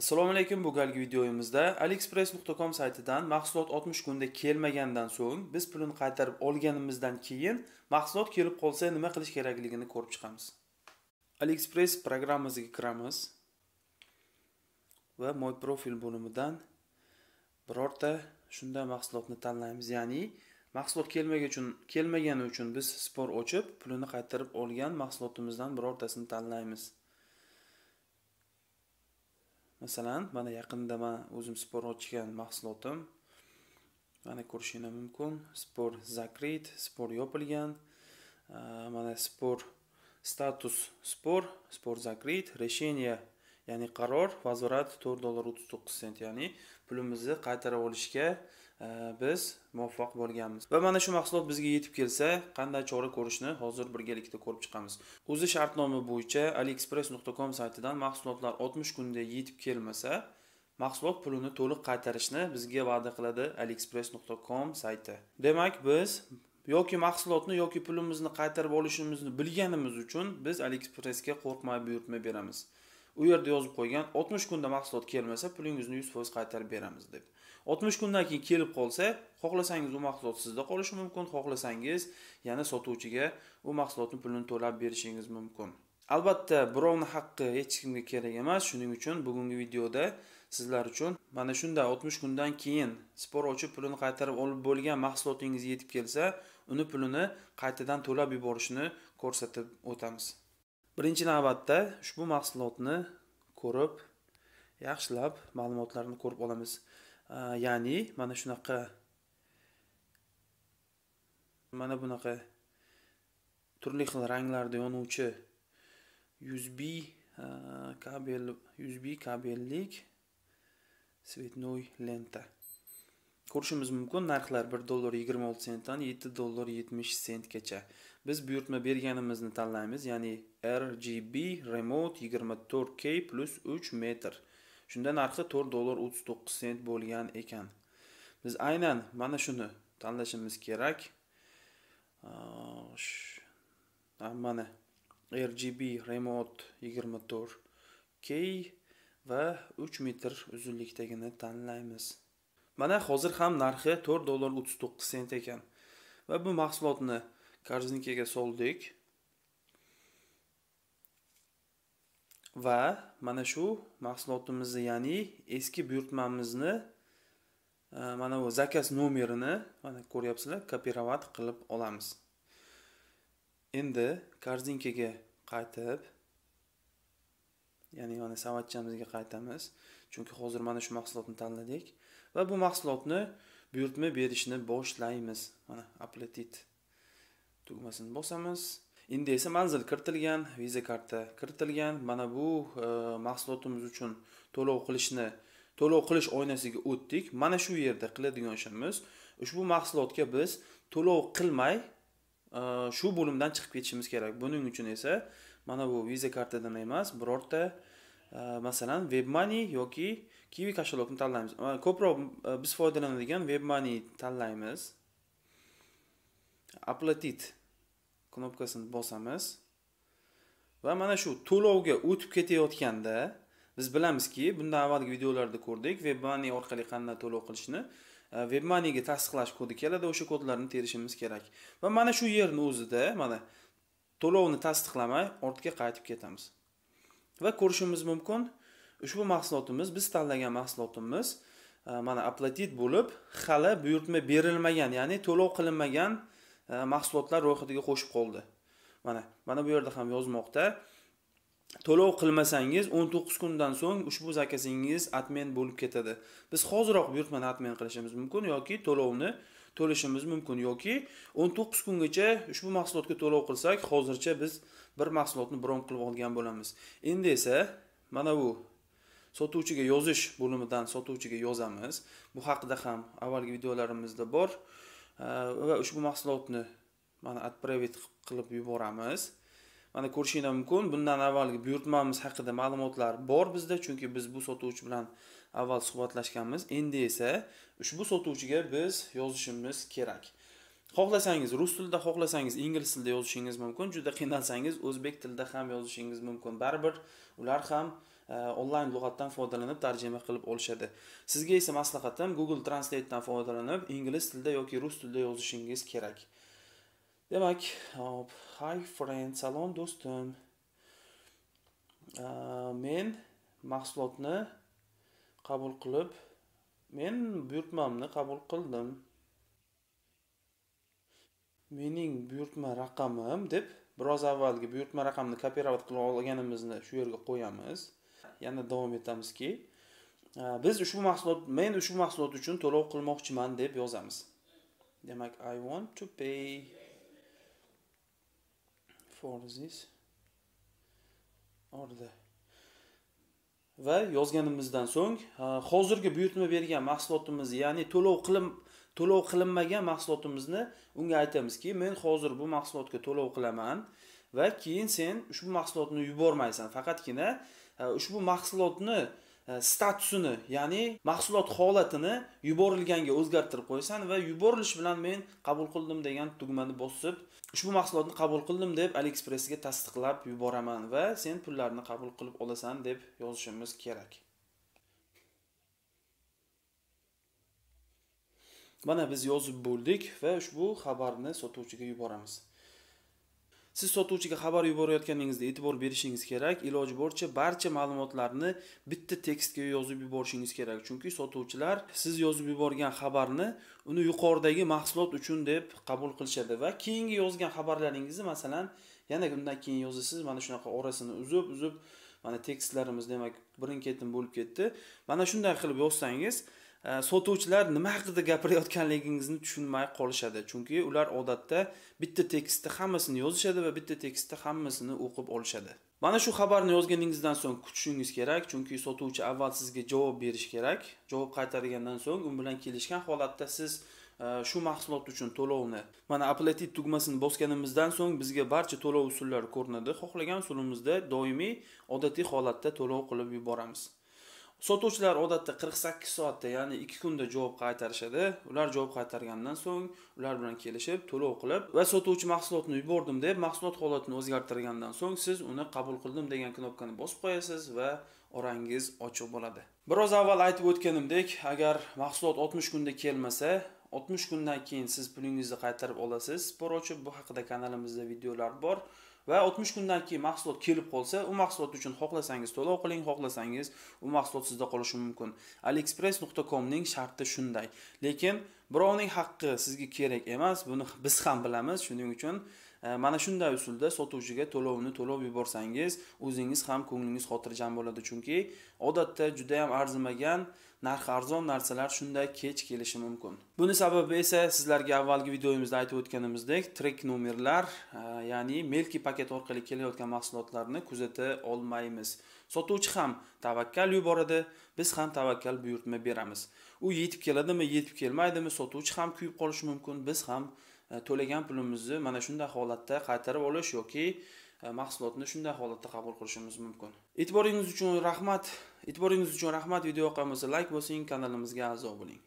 assalomu alaykum bu galgi videoyimizda aliexpress.com saytidan mahsulot 60 kunda kelmagandan so'ng biz pulini qaytarib olganimizdan keyin mahsulot kelib qolsa nima qilish kerakligini ko'rib chiqamiz aliexpress programmasiga kiramiz va My profil bo'limidan birorta shunday mahsulotni tanlaymiz ya'ni mahsulot kelmagani uchun kelmagani uchun biz spor ochib pulini qaytarib olgan mahsulotimizdan birortasini tanlaymiz masalan mana yaqinda man o'zim sport ochgan mahsulotim mana ko'rishinglar mumkin sport zakrit sport yopilgan mana sport status sport sport zakrit решение ya'ni qaror vazorat to'rt dollar o'ttiz to'qqiz sent ya'ni pulimizni qaytarib olishga biz muvaffaq bo'lganmiz va mana shu mahsulot bizga yetib kelsa qanday chora ko'rishni hozir birgalikda ko'rib chiqamiz o'zi shartnoma bo'yicha aliexpress nuqta com saytidan mahsulotlar oltmish kunda yetib kelmasa mahsulot pulini to'liq qaytarishni bizga va'da qiladi aliexpress nuqta com sayti demak biz yoki mahsulotni yoki pulimizni qaytarib olishimizni bilganimiz uchun biz aliexpressga qo'rqmay buyurtma beramiz u yerda yozib qo'ygan 60 kunda mahsulot kelmasa pulingizni 100% qaytarib beramiz deb 60 kundan keyin kelib qolsa xohlasangiz u mahsulot sizda qolishi mumkin xohlasangiz yana sotuvchiga u mahsulotni pulini to'lab berishingiz mumkin albatta birovni haqqi hech kimga kerak emas shuning uchun bugungi videoda sizlar uchun mana shunday 60 kundan keyin spor ochib pulini qaytarib olib bo'lgan mahsulotingiz yetib kelsa uni pulini qaytadan to'lab yuborishni ko'rsatib o'tamiz birinchi navbatda ushbu mahsulotni ko'rib yaxshilab ma'lumotlarni ko'rib olamiz ya'ni mana shunaqa mana bunaqa turli xil ranglarda yonuvchi yuzb kabel yuzb kabellik svetnoy lenta ko'rishimiz mumkin narxlar 1 dollar 26 sentdan 7 dollar 70 sentgacha biz buyurtma berganimizni tanlaymiz ya'ni rgb remote 24k plus 3 metr shunda narxi 4 dollar 39 sent bo'lgan ekan biz aynan mana shuni tanlashimiz kerak mana rgb remote 24k va 3 metr uzunlikdagini tanlaymiz mana hozir ham narxi to'rt dollar o'ttiz to'qqiz sent ekan va bu mahsulotni korzinkaga soldik va mana shu mahsulotimizni ya'ni eski buyurtmamizni e, mana bu zakaz nomerini mana ko'ryapsizlar kopirovat qilib olamiz endi korzinkaga qaytib ya'ni mana savatchamizga qaytamiz chunki hozir mana shu mahsulotni tanladik va bu mahsulotni buyurtma berishni boshlaymiz mana оплатить tugmasini bosamiz endi esa manzil kiritilgan viza karta kiritilgan mana bu e, mahsulotimiz uchun to'lov qilishni to'lov qilish oynasiga o'tdik mana shu yerda qiladigan ishimiz ushbu mahsulotga biz to'lov qilmay e, shu bo'limdan chiqib ketishimiz kerak buning uchun esa mana bu viza kartadan emas birorta Э, masalan webmoney yoki kiwi kashalokni tanlaymiz ko'proq e, biz foydalanadigan webmoney tanlaymiz aplatit knopkasini bosamiz va mana shu to'lovga o'tib ketayotganda biz bilamizki bundan avvalgi videolarda ko'rdik webmoney orqali qanday to'lov qilishni e, webmoneyga tasdiqlash kodi keladi o'sha kodlarni terishimiz kerak va mana shu yerni o'zida mana to'lovni tasdiqlamay ortga qaytib ketamiz va ko'rishimiz mumkin ushbu mahsulotimiz biz tanlagan mahsulotimiz e, mana aplatit bo'lib hali buyurtma berilmagan ya'ni to'lov qilinmagan e, mahsulotlar ro'yxatiga qo'shib qoldi mana mana bu yerda ham yozmoqda to'lov qilmasangiz 19 kundan so'ng ushbu zakazingiz atmen bo'lib ketadi biz hoziroq buyurtmani atmen qilishimiz mumkin yoki to'lovni to'lishimiz mumkin yoki o'n to'qqiz kungacha ushbu mahsulotga to'lov qilsak hozircha biz bir mahsulotni bron qilib olgan bo'lamiz endi esa mana bu sotuvchiga yozish bo'limidan sotuvchiga yozamiz bu haqida ham avvalgi videolarimizda bor va ushbu mahsulotni mana отправить qilib yuboramiz mana ko'rishinglar mumkin bundan avvalgi buyurtmamiz haqida ma'lumotlar bor bizda chunki biz bu sotuvchi bilan avval suhbatlashganmiz endi esa ushbu sotuvchiga biz yozishimiz kerak xohlasangiz rus tilida xohlasangiz ingliz tilida yozishingiz mumkin juda qiynalsangiz o'zbek tilida ham yozishingiz mumkin baribir ular ham e, onlayn lug'atdan foydalanib tarjima qilib olishadi sizga esa maslahatim google translatedan foydalanib ingliz tilida yoki rus tilida yozishingiz kerak demak hop hi friend salom do'stim e, men mahsulotni qabul qilib men buyurtmamni qabul qildim mening buyurtma raqamim deb biroz avvalgi buyurtma raqamni kopirovat qilib olganimizni shu yerga qo'yamiz yana davom etamizki biz ushbu mahsulot men ushbu mahsulot uchun to'lov qilmoqchiman deb yozamiz demak i want to pay for this order va yozganimizdan so'ng hozirgi buyurtma bergan mahsulotimiz ya'ni to'lov qilin to'lov qilinmagan mahsulotimizni unga aytamizki men hozir bu mahsulotga to'lov qilaman va keyin sen ushbu mahsulotni yubormaysan faqatgina ushbu mahsulotni E, statusini ya'ni mahsulot holatini yuborilganga o'zgartirib qo'ysan va yuborilish bilan men qabul qildim degan tugmani bosib ushbu mahsulotni qabul qildim deb aliexpressga tasdiqlab yuboraman va sen pullarni qabul qilib olasan deb yozishimiz kerak mana biz yozib bo'ldik va ushbu xabarni sotuvchiga yuboramiz siz sotuvchiga xabar yuborayotganingizda e'tibor berishingiz kerak iloji boricha barcha ma'lumotlarni bitta tekstga yozib yuborishingiz kerak chunki sotuvchilar siz yozib yuborgan xabarni uni yuqoridagi mahsulot uchun deb qabul qilishadi va keyingi yozgan xabarlaringizni masalan yana undan keyin yozasiz mana shunaqa orasini uzib uzib mana tekstlarimiz demak birin ketin bo'lib ketdi mana shunday qilib yozsangiz Э, sotuvchilar nima haqida gapirayotganligingizni tushunmay qolishadi chunki ular odatda bitta tekstni hammasini yozishadi va bitta tekstda hammasini o'qib olishadi mana shu xabarni yozganingizdan so'ng kutishingiz kerak chunki sotuvchi avval sizga javob berishi kerak javob qaytargandan so'ng u bilan kelishgan holatda siz e, shu mahsulot uchun to'lovni mana aplatit tugmasini bosganimizdan so'ng bizga barcha to'lov usullari ko'rinadi xohlagan usulimizda doimiy odatiy holatda to'lov qilib yuboramiz sotuvchilar odatda 48 soatda ya'ni 2 kunda javob qaytarishadi ular javob qaytargandan so'ng ular bilan kelishib to'lov qilib va sotuvchi mahsulotni yubordim deb mahsulot holatini o'zgartirgandan so'ng siz uni qabul qildim degan knopkani bosib qo'yasiz va orangiz ochiq bo'ladi biroz avval aytib o'tganimdek agar mahsulot 60 kunda kelmasa 60 kundan keyin siz pulingizni qaytarib olasiz spor ochib bu haqida kanalimizda videolar bor va 60 kundan keyin mahsulot kelib qolsa u mahsulot uchun xohlasangiz to'lov qiling xohlasangiz u mahsulot sizda qolishi mumkin aliexpress nuqta comning sharti shunday lekin birovning haqqi sizga kerak emas buni biz ham bilamiz shuning uchun e, mana shunday usulda sotuvchiga to'lovni to'lab yuborsangiz o'zingiz ham ko'nglingiz xotirjam bo'ladi chunki odatda juda yam arzimagan narx arzon narsalar shunday kech kelishi mumkin buni sababi esa sizlarga avvalgi videomizda aytib o'tganimizdek trik nomerlar e, ya'ni melki paket orqali kelayotgan mahsulotlarni kuzata olmaymiz sotuvchi ham tavakkal yuboradi biz ham tavakkal buyurtma beramiz u yetib keladimi yetib kelmaydimi sotuvchi ham kuyib qolishi mumkin biz ham e, to'lagan pulimizni mana shunday holatda qaytarib olish yoki E, mahsulotni shunday holatda qabul qilishimiz mumkin e'tiboringiz uchun rahmat e'tiboringiz uchun rahmat video yoqqan bo'lsa layk like bosing kanalimizga a'zo bo'ling